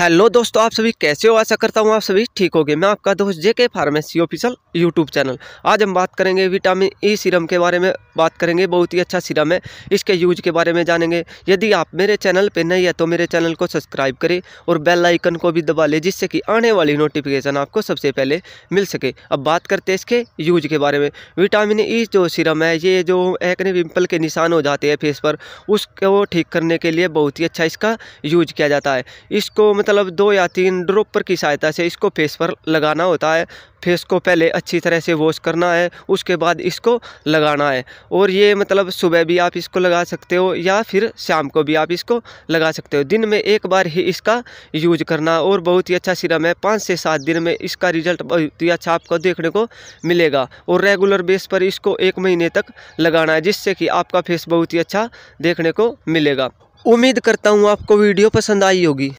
hello दोस्तों आप सभी कैसे हो आशा करता हूँ आप सभी ठीक होगे मैं आपका दोस्त JK pharmacy official YouTube channel आज हम बात करेंगे विटामिन ई सीरम के बारे में बात करेंगे बहुत ही अच्छा सीरम है इसके यूज के बारे में जानेंगे यदि आप मेरे चैनल पर नहीं है तो मेरे चैनल को सब्सक्राइब करें और बेल आइकन को भी दबा लें जिससे कि आने वाली नोटिफिकेशन आपको सबसे पहले मिल सके अब बात करते हैं इसके यूज के बारे में विटामिन ई जो सीरम है ये जो एक्ने पिम्पल के निशान हो जाते हैं फेस पर उसको ठीक करने के लिए बहुत ही अच्छा इसका यूज किया जाता है इसको मतलब मतलब दो या तीन ड्रोपर की सहायता से इसको फेस पर लगाना होता है फेस को पहले अच्छी तरह से वॉश करना है उसके बाद इसको लगाना है और ये मतलब सुबह भी आप इसको लगा सकते हो या फिर शाम को भी आप इसको लगा सकते हो दिन में एक बार ही इसका यूज करना और बहुत ही अच्छा सिरम है पाँच से सात दिन में इसका रिजल्ट बहुत ही अच्छा आपको देखने को मिलेगा और रेगुलर बेस पर इसको एक महीने तक लगाना है जिससे कि आपका फेस बहुत ही अच्छा देखने को मिलेगा उम्मीद करता हूँ आपको वीडियो पसंद आई होगी